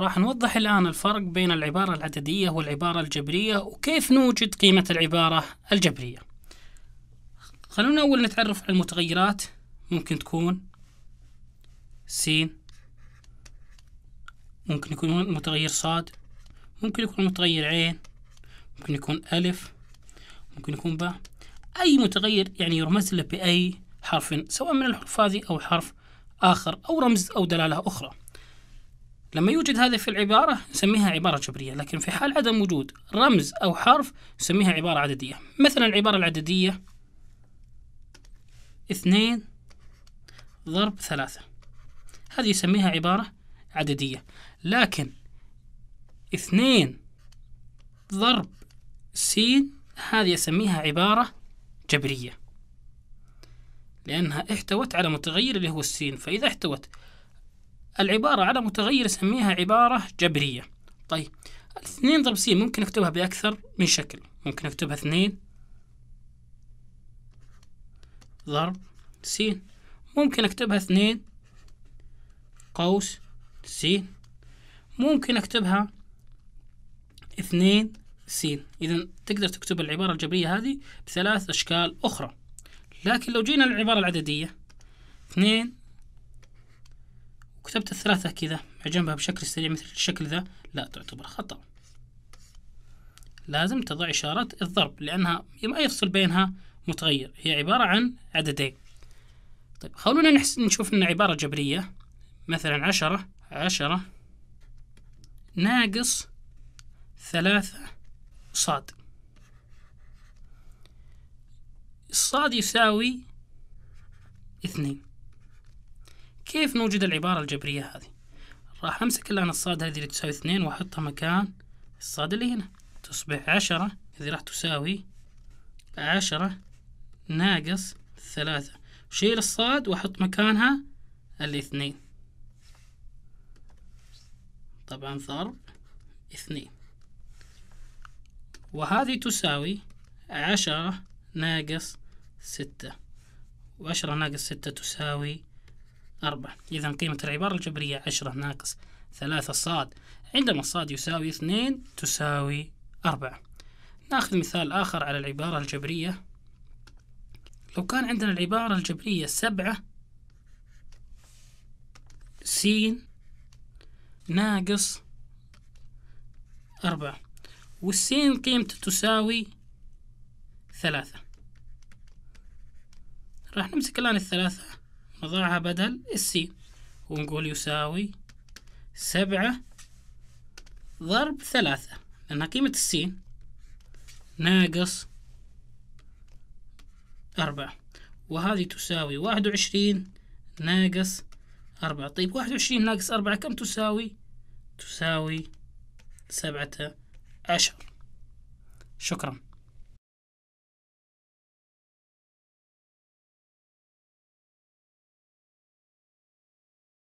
راح نوضح الآن الفرق بين العبارة العددية والعبارة الجبرية وكيف نوجد قيمة العبارة الجبرية خلونا أول نتعرف على المتغيرات ممكن تكون س ممكن يكون المتغير صاد ممكن يكون المتغير عين ممكن يكون ألف ممكن يكون باء أي متغير يعني يرمز له بأي حرف سواء من الحروف هذه أو حرف آخر أو رمز أو دلالة أخرى لما يوجد هذا في العبارة نسميها عبارة جبرية لكن في حال عدم وجود رمز أو حرف نسميها عبارة عددية مثلا العبارة العددية اثنين ضرب ثلاثة هذه يسميها عبارة عددية لكن اثنين ضرب سين هذه يسميها عبارة جبرية لأنها احتوت على متغير اللي هو السين فإذا احتوت العبارة على متغير سميها عبارة جبرية طيب اثنين ضرب س ممكن اكتبها بأكثر من شكل ممكن اكتبها اثنين ضرب س ممكن اكتبها اثنين قوس س ممكن اكتبها اثنين س إذا تقدر تكتب العبارة الجبرية هذه بثلاث أشكال أخرى لكن لو جينا للعبارة العددية اثنين كتبت الثلاثة كذا جنبها بشكل سريع مثل الشكل ذا لا تعتبر خطأ لازم تضع إشارة الضرب لأنها ما يفصل بينها متغير هي عبارة عن عددين طيب خلونا نحس نشوف أن عبارة جبرية مثلا عشرة عشرة ناقص ثلاثة صاد الصاد يساوي اثنين كيف نوجد العبارة الجبرية هذه راح أمسك الآن الصاد هذه اللي تساوي اثنين وأحطها مكان الصاد اللي هنا تصبح عشرة هذه راح تساوي عشرة ناقص ثلاثة شيل الصاد وأحط مكانها الاثنين طبعا ضرب اثنين وهذه تساوي عشرة ناقص ستة وعشرة ناقص ستة تساوي أربعة إذا قيمة العبارة الجبرية عشرة ناقص ثلاثة صاد عندما الصاد يساوي اثنين تساوي أربعة ناخذ مثال آخر على العبارة الجبرية لو كان عندنا العبارة الجبرية سبعة س ناقص أربعة والسين قيمته تساوي ثلاثة راح نمسك الآن الثلاثة نضعها بدل السي ونقول يساوي سبعة ضرب ثلاثة لأنها قيمة السين ناقص أربعة وهذه تساوي واحد وعشرين ناقص أربعة طيب واحد وعشرين ناقص أربعة كم تساوي؟ تساوي سبعة عشر شكرا